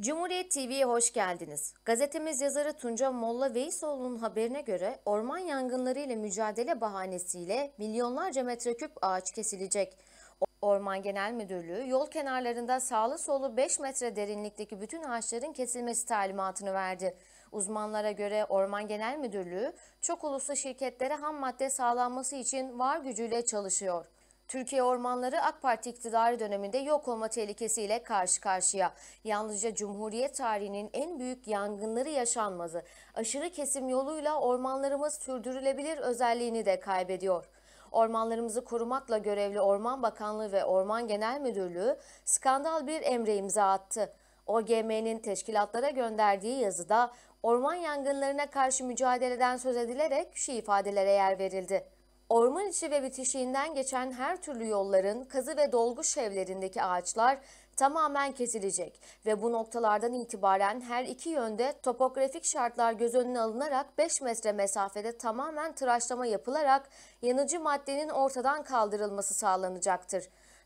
Cumhuriyet TV'ye hoş geldiniz. Gazetemiz yazarı Tunca Molla Veysoğlu'nun haberine göre orman yangınları ile mücadele bahanesiyle milyonlarca metreküp ağaç kesilecek. Orman Genel Müdürlüğü yol kenarlarında sağlı solu 5 metre derinlikteki bütün ağaçların kesilmesi talimatını verdi. Uzmanlara göre Orman Genel Müdürlüğü çok uluslu şirketlere ham madde sağlanması için var gücüyle çalışıyor. Türkiye ormanları AK Parti iktidarı döneminde yok olma tehlikesiyle karşı karşıya. Yalnızca Cumhuriyet tarihinin en büyük yangınları yaşanmadı. Aşırı kesim yoluyla ormanlarımız sürdürülebilir özelliğini de kaybediyor. Ormanlarımızı korumakla görevli Orman Bakanlığı ve Orman Genel Müdürlüğü skandal bir emre imza attı. OGM'nin teşkilatlara gönderdiği yazıda orman yangınlarına karşı mücadeleden söz edilerek şu ifadelere yer verildi. Orman içi ve bitişiğinden geçen her türlü yolların kazı ve dolgu şevlerindeki ağaçlar tamamen kesilecek ve bu noktalardan itibaren her iki yönde topografik şartlar göz önüne alınarak 5 metre mesafede tamamen tıraşlama yapılarak yanıcı maddenin ortadan kaldırılması sağlanacaktır.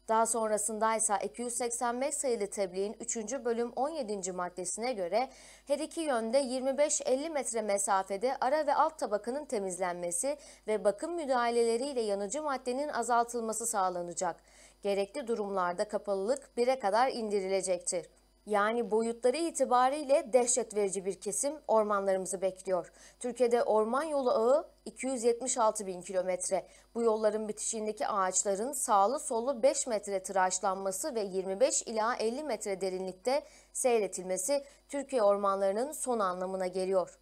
Daha sonrasında ise 285 sayılı tebliğin 3. bölüm 17. maddesine göre her iki yönde 25-50 metre mesafede ara ve alt tabakanın temizlenmesi ve bakım müdahaleleriyle yanıcı maddenin azaltılması sağlanacak. Gerekli durumlarda kapalılık 1'e kadar indirilecektir yani boyutları itibariyle dehşet verici bir kesim ormanlarımızı bekliyor. Türkiye'de orman yolu ağı 276 bin kilometre. Bu yolların bitişiğindeki ağaçların sağlı sollu 5 metre tıraşlanması ve 25 ila 50 metre derinlikte seyretilmesi Türkiye ormanlarının son anlamına geliyor.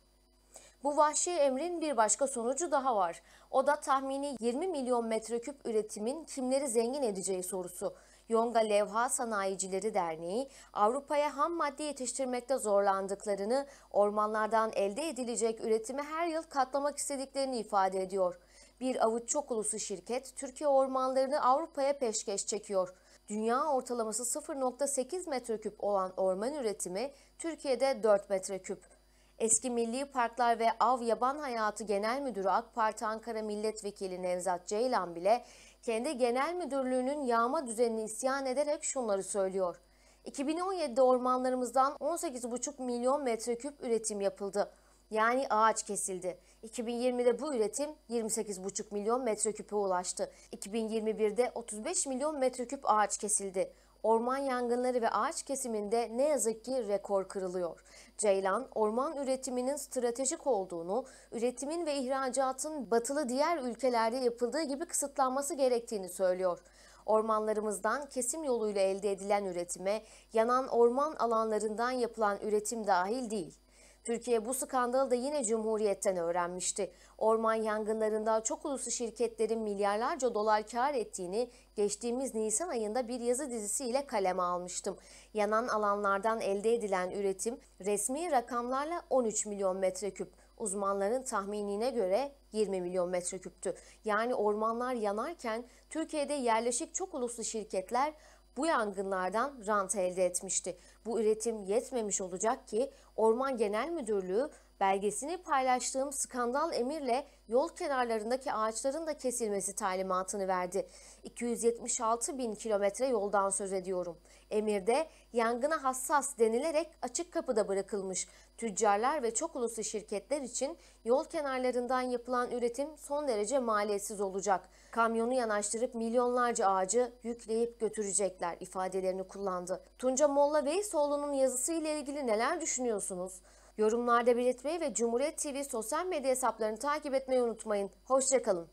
Bu vahşi emrin bir başka sonucu daha var. O da tahmini 20 milyon metreküp üretimin kimleri zengin edeceği sorusu. Yonga Levha Sanayicileri Derneği, Avrupa'ya ham madde yetiştirmekte zorlandıklarını, ormanlardan elde edilecek üretimi her yıl katlamak istediklerini ifade ediyor. Bir avuç çok uluslu şirket, Türkiye ormanlarını Avrupa'ya peşkeş çekiyor. Dünya ortalaması 0.8 metreküp olan orman üretimi Türkiye'de 4 metreküp. Eski Milli Parklar ve Av Yaban Hayatı Genel Müdürü AK Parti Ankara Milletvekili Nevzat Ceylan bile kendi genel müdürlüğünün yağma düzenini isyan ederek şunları söylüyor. 2017'de ormanlarımızdan 18,5 milyon metreküp üretim yapıldı. Yani ağaç kesildi. 2020'de bu üretim 28,5 milyon metreküpe ulaştı. 2021'de 35 milyon metreküp ağaç kesildi orman yangınları ve ağaç kesiminde ne yazık ki rekor kırılıyor. Ceylan, orman üretiminin stratejik olduğunu, üretimin ve ihracatın batılı diğer ülkelerde yapıldığı gibi kısıtlanması gerektiğini söylüyor. Ormanlarımızdan kesim yoluyla elde edilen üretime, yanan orman alanlarından yapılan üretim dahil değil. Türkiye bu skandalı da yine Cumhuriyet'ten öğrenmişti. Orman yangınlarında çok uluslu şirketlerin milyarlarca dolar kar ettiğini geçtiğimiz Nisan ayında bir yazı dizisiyle kaleme almıştım. Yanan alanlardan elde edilen üretim resmi rakamlarla 13 milyon metreküp. Uzmanların tahminine göre 20 milyon metreküptü. Yani ormanlar yanarken Türkiye'de yerleşik çok uluslu şirketler bu yangınlardan rant elde etmişti. Bu üretim yetmemiş olacak ki Orman Genel Müdürlüğü belgesini paylaştığım skandal emirle yol kenarlarındaki ağaçların da kesilmesi talimatını verdi. 276 bin kilometre yoldan söz ediyorum. Emirde yangına hassas denilerek açık kapıda bırakılmış. Tüccarlar ve çok uluslu şirketler için yol kenarlarından yapılan üretim son derece maliyetsiz olacak. Kamyonu yanaştırıp milyonlarca ağacı yükleyip götürecekler ifadelerini kullandı. Tunca Molla Beysoğlu'nun yazısı ile ilgili neler düşünüyorsunuz? Yorumlarda belirtmeyi ve Cumhuriyet TV sosyal medya hesaplarını takip etmeyi unutmayın. Hoşçakalın.